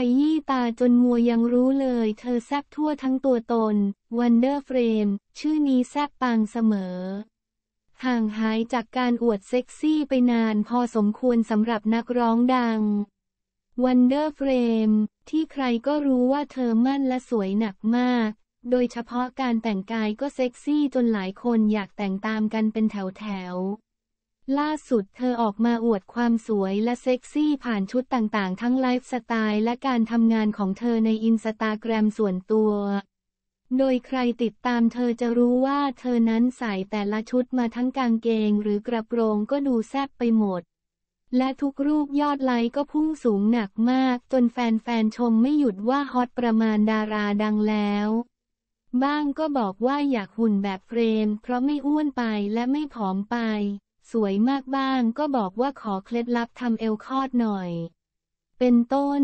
ขยี้ตาจนมัวยังรู้เลยเธอแซบทั่วทั้งตัวตนวันเดอร์เฟรม ชื่อนี้แซบปังเสมอ ห่างหายจากการอวดเซ็กซี่ไปนานพอสมควรสำหรับนักร้องดังวันเดอร์เฟรม ที่ใครก็รู้ว่าเธอมั่นและสวยหนักมาก โดยเฉพาะการแต่งกายก็เซ็กซี่จนหลายคนอยากแต่งตามกันเป็นแถวแถวล่าสุดเธอออกมาอวดความสวยและเซ็กซี่ผ่านชุดต่างๆ ทั้งไลฟ์สไตล์และการทำงานของเธอในอินสตาแกรมส่วนตัว โดยใครติดตามเธอจะรู้ว่าเธอนั้นใส่แต่ละชุดมาทั้งกางเกงหรือกระโปรงก็ดูแซ่บไปหมด และทุกรูปยอดไลค์ก็พุ่งสูงหนักมากจนแฟนๆชมไม่หยุดว่าฮอตประมาณดาราดังแล้ว บ้างก็บอกว่าอยากหุ่นแบบเฟรม เพราะไม่อ้วนไปและไม่ผอมไปสวยมากบ้างก็บอกว่าขอเคล็ดลับทำเอลคอดหน่อย เป็นต้น